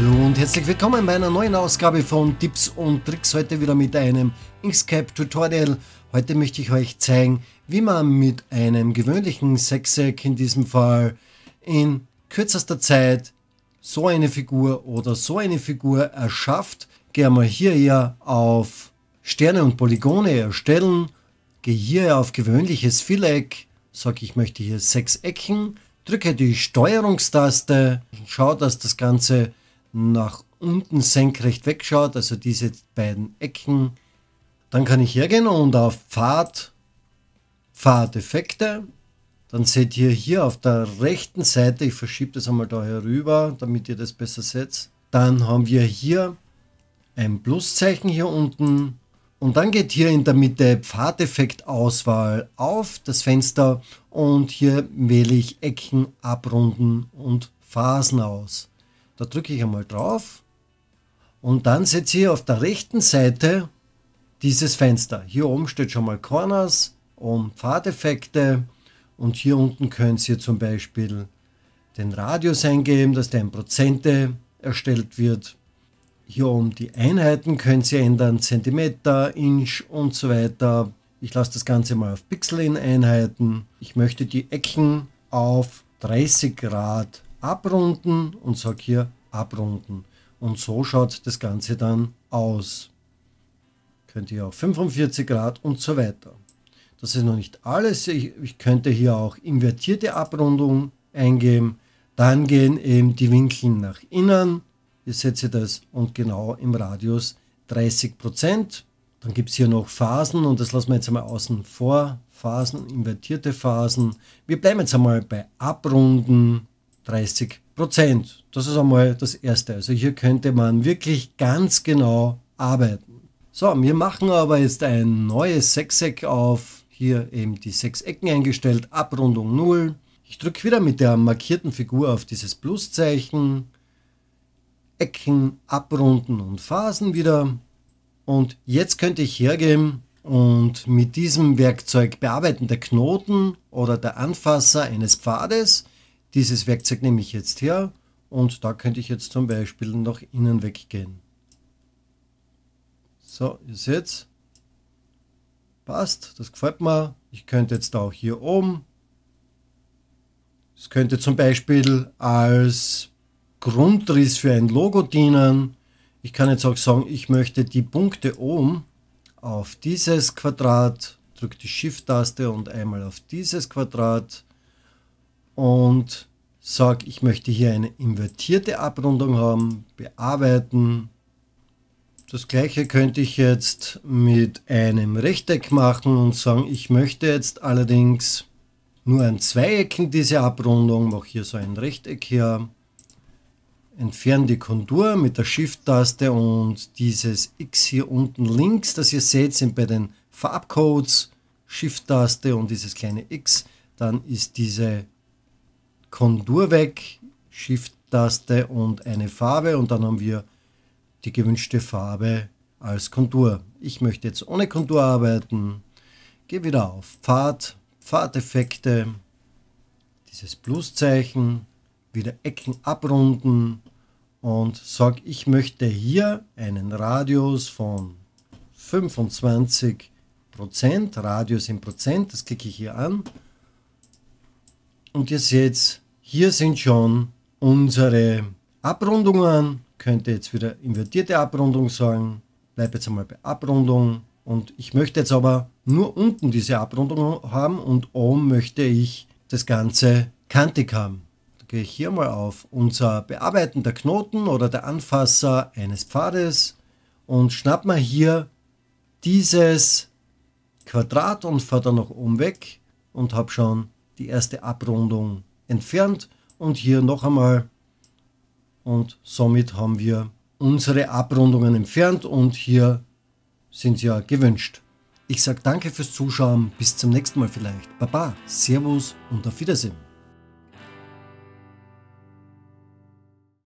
Hallo und herzlich willkommen bei einer neuen Ausgabe von Tipps und Tricks. Heute wieder mit einem Inkscape Tutorial. Heute möchte ich euch zeigen, wie man mit einem gewöhnlichen Sechseck in diesem Fall in kürzester Zeit so eine Figur oder so eine Figur erschafft. Gehe mal hierher auf Sterne und Polygone erstellen. Gehe hier auf gewöhnliches Viereck. Sag ich möchte hier sechs Ecken. Drücke die Steuerungstaste. Schau, dass das Ganze nach unten senkrecht wegschaut, also diese beiden Ecken, dann kann ich hergehen und auf Pfad, Pfadeffekte, dann seht ihr hier auf der rechten Seite, ich verschiebe das einmal da herüber, damit ihr das besser seht, dann haben wir hier ein Pluszeichen hier unten und dann geht hier in der Mitte Pfadeffektauswahl auf das Fenster und hier wähle ich Ecken, Abrunden und Phasen aus. Da drücke ich einmal drauf und dann setze ich auf der rechten Seite dieses Fenster. Hier oben steht schon mal Corners, und Pfadeffekte und hier unten könnt ihr zum Beispiel den Radius eingeben, dass der in Prozente erstellt wird. Hier oben die Einheiten können Sie ändern, Zentimeter, Inch und so weiter. Ich lasse das Ganze mal auf Pixel in Einheiten. Ich möchte die Ecken auf 30 Grad abrunden und sage hier abrunden. Und so schaut das Ganze dann aus. Könnt ihr auf 45 Grad und so weiter. Das ist noch nicht alles. Ich, ich könnte hier auch invertierte Abrundung eingeben. Dann gehen eben die Winkel nach innen. Ihr seht ihr das und genau im Radius 30 Prozent. Dann gibt es hier noch Phasen und das lassen wir jetzt einmal außen vor. Phasen, invertierte Phasen. Wir bleiben jetzt einmal bei Abrunden. 30 Prozent. Das ist einmal das Erste. Also hier könnte man wirklich ganz genau arbeiten. So, wir machen aber jetzt ein neues Sechseck auf. Hier eben die sechs Ecken eingestellt, Abrundung 0. Ich drücke wieder mit der markierten Figur auf dieses Pluszeichen. Ecken, Abrunden und Phasen wieder. Und jetzt könnte ich hergehen und mit diesem Werkzeug bearbeiten der Knoten oder der Anfasser eines Pfades dieses Werkzeug nehme ich jetzt her und da könnte ich jetzt zum Beispiel nach innen weggehen. So, ihr seht, passt, das gefällt mir. Ich könnte jetzt auch hier oben, es könnte zum Beispiel als Grundriss für ein Logo dienen. Ich kann jetzt auch sagen, ich möchte die Punkte oben auf dieses Quadrat, drücke die Shift-Taste und einmal auf dieses Quadrat und sage, ich möchte hier eine invertierte Abrundung haben, bearbeiten. Das gleiche könnte ich jetzt mit einem Rechteck machen und sagen, ich möchte jetzt allerdings nur an zwei Ecken diese Abrundung, mache hier so ein Rechteck her, entferne die Kontur mit der Shift-Taste und dieses X hier unten links, das ihr seht, sind bei den Farbcodes, Shift-Taste und dieses kleine X, dann ist diese Kondur weg, Shift-Taste und eine Farbe und dann haben wir die gewünschte Farbe als Kontur. Ich möchte jetzt ohne Kontur arbeiten. Gehe wieder auf Pfad, Pfadeffekte, dieses Pluszeichen, wieder Ecken abrunden und sage, ich möchte hier einen Radius von 25 Prozent, Radius in Prozent, das klicke ich hier an und ihr seht, hier sind schon unsere Abrundungen. Könnte jetzt wieder invertierte Abrundung sagen. Bleibt jetzt einmal bei Abrundung. Und ich möchte jetzt aber nur unten diese Abrundung haben und oben möchte ich das Ganze kantig haben. Da gehe ich hier mal auf unser Bearbeiten der Knoten oder der Anfasser eines Pfades und schnapp mal hier dieses Quadrat und fahre dann nach oben weg und habe schon die erste Abrundung entfernt und hier noch einmal und somit haben wir unsere Abrundungen entfernt und hier sind sie ja gewünscht. Ich sage danke fürs Zuschauen, bis zum nächsten Mal vielleicht. Baba, Servus und auf Wiedersehen.